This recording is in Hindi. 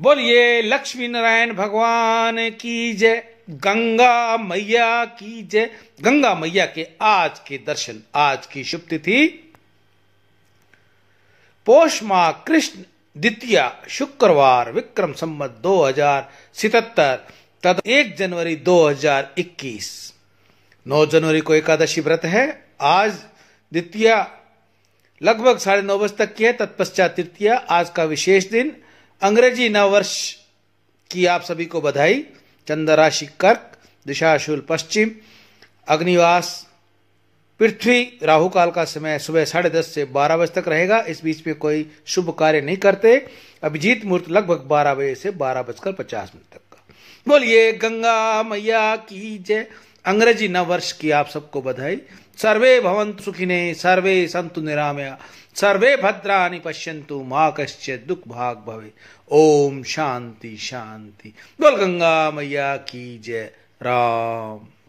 बोलिए लक्ष्मी नारायण भगवान की जय गंगा मैया की जय गंगा मैया के आज के दर्शन आज की शुभ तिथि पोषमा माह कृष्ण द्वितीया शुक्रवार विक्रम संबत दो हजार सितहत्तर तद एक जनवरी 2021 9 जनवरी को एकादशी व्रत है आज द्वितीया लगभग साढ़े नौ बजे तक की है तत्पश्चात तृतीया आज का विशेष दिन अंग्रेजी नववर्ष की आप सभी को बधाई राशि कर्क दिशाशूल पश्चिम अग्निवास पृथ्वी राहु काल का समय सुबह साढ़े दस से बारह बजे तक रहेगा इस बीच में कोई शुभ कार्य नहीं करते अभिजीत मुहूर्त लगभग बारह बजे से बारह बजकर पचास मिनट तक बोलिए गंगा मैया की जय अंग्रेजी नववर्ष की आप सबको बधाई सर्वे भवंत सुखिने सर्वे संतु निरामया सर्वे भद्राणि पश्यंतु माँ कश्य दुख भाग भवे ओम शांति शांति बोल गंगा मैया की जय राम